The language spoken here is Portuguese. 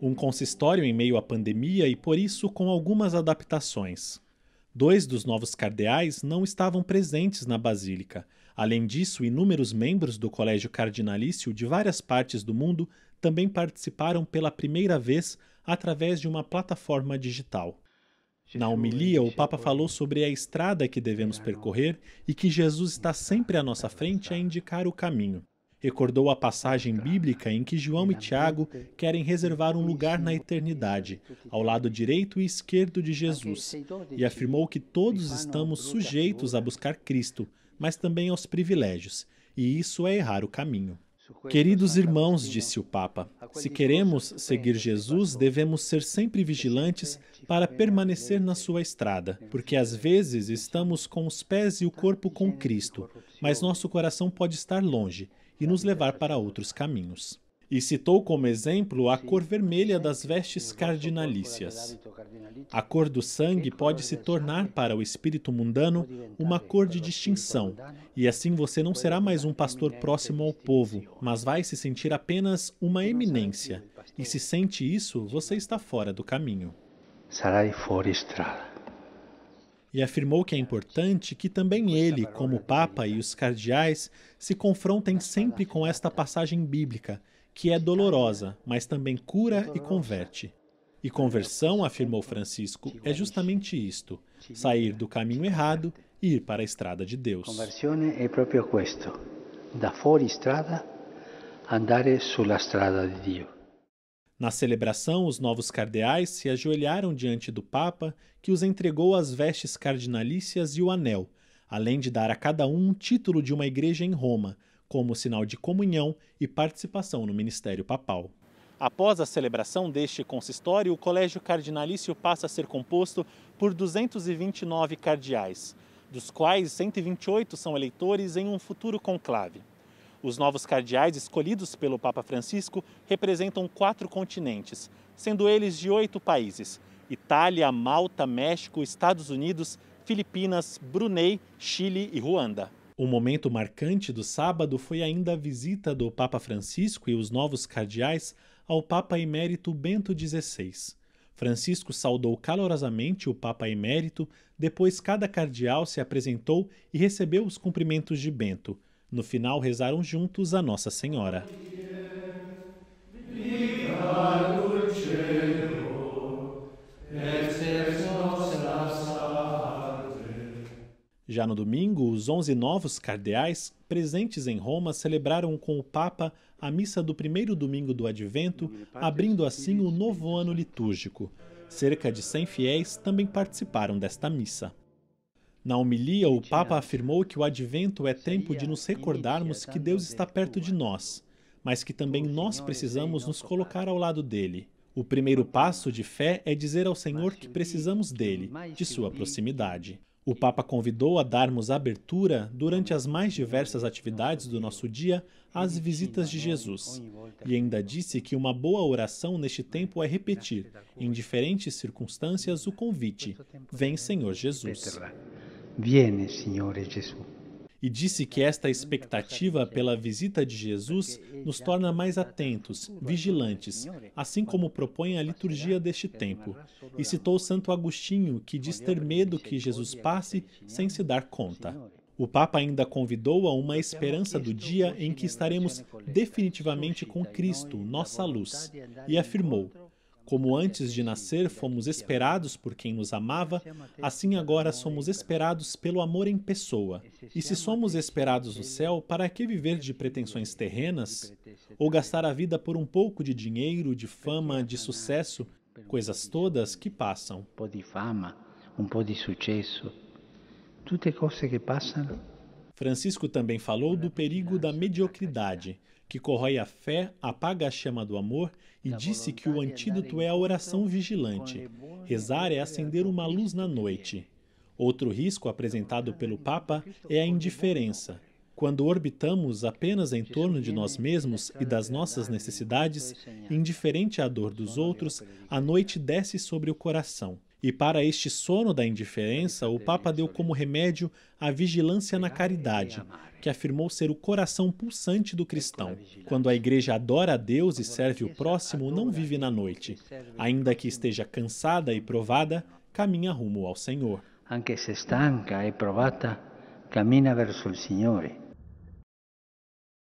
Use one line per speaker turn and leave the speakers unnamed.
um consistório em meio à pandemia e, por isso, com algumas adaptações. Dois dos novos cardeais não estavam presentes na Basílica. Além disso, inúmeros membros do Colégio Cardinalício de várias partes do mundo também participaram pela primeira vez através de uma plataforma digital. Na é homilia, o Papa falou sobre a estrada que devemos é. percorrer e que Jesus está sempre à nossa é, frente a indicar o caminho recordou a passagem tá. bíblica em que João e tá Tiago querem reservar um lugar na eternidade, ao lado direito e esquerdo de Jesus, e é afirmou que todos estamos sujeitos a buscar Cristo, mas também aos privilégios, e isso é errar o caminho. Queridos irmãos, disse o Papa, se queremos seguir Jesus, devemos ser sempre vigilantes para permanecer na sua estrada, porque às vezes estamos com os pés e o corpo com Cristo, mas nosso coração pode estar longe e nos levar para outros caminhos. E citou como exemplo a cor vermelha das vestes cardinalícias. A cor do sangue pode se tornar para o espírito mundano uma cor de distinção, e assim você não será mais um pastor próximo ao povo, mas vai se sentir apenas uma eminência. E se sente isso, você está fora do caminho. Sarai fora estrada e afirmou que é importante que também ele, como Papa e os cardeais, se confrontem sempre com é esta passagem bíblica, que é né? dolorosa, mas também cura e converte. E conversão, afirmou Francisco, é justamente isto: sair do caminho errado e ir para a estrada de Deus. Conversione é proprio questo: da fora estrada, andare sulla strada di Dio. Na celebração, os novos cardeais se ajoelharam diante do Papa, que os entregou as vestes cardinalícias e o anel, além de dar a cada um um título de uma igreja em Roma, como sinal de comunhão e participação no ministério papal. Após a celebração deste consistório, o colégio cardinalício passa a ser composto por 229 cardeais, dos quais 128 são eleitores em um futuro conclave. Os novos cardeais escolhidos pelo Papa Francisco representam quatro continentes, sendo eles de oito países: Itália, Malta, México, Estados Unidos, Filipinas, Brunei, Chile e Ruanda. O momento marcante do sábado foi ainda a visita do Papa Francisco e os novos cardeais ao Papa Emérito Bento XVI. Francisco saudou calorosamente o Papa Emérito, depois cada cardeal se apresentou e recebeu os cumprimentos de Bento. No final, rezaram juntos a Nossa Senhora. Já no domingo, os 11 novos cardeais presentes em Roma celebraram com o Papa a missa do primeiro domingo do Advento, abrindo assim o novo ano litúrgico. Cerca de 100 fiéis também participaram desta missa. Na homilia, o Papa afirmou que o advento é tempo de nos recordarmos que Deus está perto de nós, mas que também nós precisamos nos colocar ao lado dele. O primeiro passo de fé é dizer ao Senhor que precisamos dele, de sua proximidade. O Papa convidou a darmos abertura, durante as mais diversas atividades do nosso dia, às visitas de né, Jesus. E ainda disse que uma boa oração neste né, tempo é repetir, em diferentes circunstâncias, o convite: Vem, né? Senhor Jesus. Viene, Senhor Jesus. E disse que esta expectativa pela visita de Jesus nos torna mais atentos, vigilantes, assim como propõe a liturgia deste tempo. E citou Santo Agostinho, que diz ter medo que Jesus passe sem se dar conta. O Papa ainda convidou a uma esperança do dia em que estaremos definitivamente com Cristo, nossa luz, e afirmou: como antes de nascer fomos esperados por quem nos amava, assim agora somos esperados pelo amor em pessoa. E se somos esperados no céu, para que viver de pretensões terrenas? Ou gastar a vida por um pouco de dinheiro, de fama, de sucesso, coisas todas que passam? Um pouco de fama, um pouco de sucesso, tudo é que passam. Francisco também falou do perigo da mediocridade que corrói a fé, apaga a chama do amor e disse que o antídoto é a oração vigilante. Rezar é acender uma luz na noite. É. Outro risco apresentado então, pelo Papa é a indiferença. Quando orbitamos apenas em torno de nós mesmos e das nossas necessidades, indiferente à dor dos outros, a noite desce sobre o coração. E para este sono da indiferença, o Papa deu como remédio a vigilância na caridade, que afirmou ser o coração pulsante do cristão. Quando é a igreja adora a Deus e serve o próximo, não vive na noite. Ainda que esteja cansada e provada, caminha rumo ao Senhor. Anche se stanca e provata, verso il Signore.